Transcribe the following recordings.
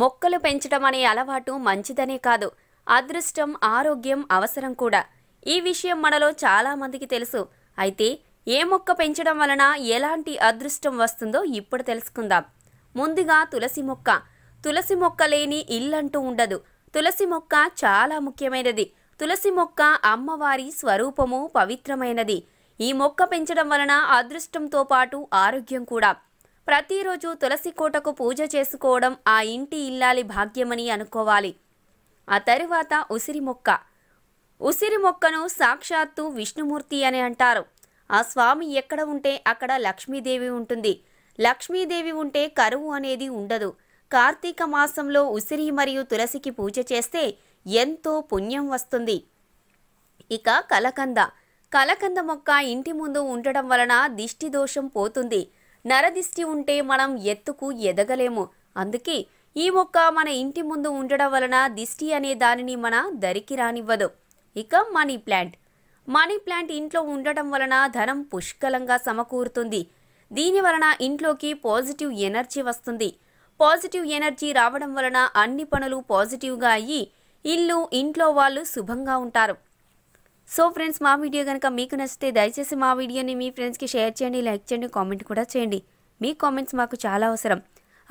మొక్కలు పెంచడం అనే అలవాటు మంచిదనే కాదు అదృష్టం ఆరోగ్యం అవసరం కూడా ఈ విషయం మనలో చాలామందికి తెలుసు అయితే ఏ మొక్క పెంచడం వలన ఎలాంటి అదృష్టం వస్తుందో ఇప్పుడు తెలుసుకుందాం ముందుగా తులసి మొక్క తులసి మొక్క లేని ఇల్లంటూ ఉండదు తులసి మొక్క చాలా ముఖ్యమైనది తులసి మొక్క అమ్మవారి స్వరూపము పవిత్రమైనది ఈ మొక్క పెంచడం వలన అదృష్టంతో పాటు ఆరోగ్యం కూడా ప్రతిరోజు తులసి కోటకు పూజ చేసుకోవడం ఆ ఇంటి ఇల్లాలి భాగ్యమని అనుకోవాలి ఆ తరువాత ఉసిరి మొక్క ఉసిరి మొక్కను సాక్షాత్తు విష్ణుమూర్తి అని అంటారు ఆ స్వామి ఎక్కడ ఉంటే అక్కడ లక్ష్మీదేవి ఉంటుంది లక్ష్మీదేవి ఉంటే కరువు అనేది ఉండదు కార్తీక మాసంలో ఉసిరి మరియు తులసికి పూజ చేస్తే ఎంతో పుణ్యం వస్తుంది ఇక కలకంద కలకంద మొక్క ఇంటి ముందు ఉండడం వలన దిష్టి దోషం పోతుంది నరదిష్టి ఉంటే మనం ఎత్తుకు ఎదగలేము అందుకే ఈ మొక్క మన ఇంటి ముందు ఉండడం వలన దిష్టి అనే దానిని మన దరికి రానివ్వదు ఇక మనీ ప్లాంట్ మనీ ప్లాంట్ ఇంట్లో ఉండటం వలన ధనం పుష్కలంగా సమకూరుతుంది దీని వలన ఇంట్లోకి పాజిటివ్ ఎనర్జీ వస్తుంది పాజిటివ్ ఎనర్జీ రావడం వలన అన్ని పనులు పాజిటివ్గా అయ్యి ఇల్లు ఇంట్లో వాళ్ళు శుభంగా ఉంటారు సో ఫ్రెండ్స్ మా వీడియో కనుక మీకు నచ్చితే దయచేసి మా వీడియోని మీ ఫ్రెండ్స్కి షేర్ చేయండి లైక్ చేయండి కామెంట్ కూడా చేయండి మీ కామెంట్స్ మాకు చాలా అవసరం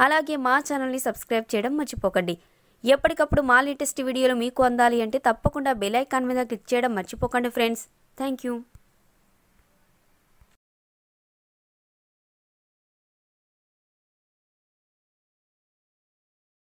అలాగే మా ఛానల్ని సబ్స్క్రైబ్ చేయడం మర్చిపోకండి ఎప్పటికప్పుడు మా లేటెస్ట్ వీడియోలు మీకు అందాలి అంటే తప్పకుండా బెల్ ఐకాన్ మీద క్లిక్ చేయడం మర్చిపోకండి ఫ్రెండ్స్ థ్యాంక్ యూ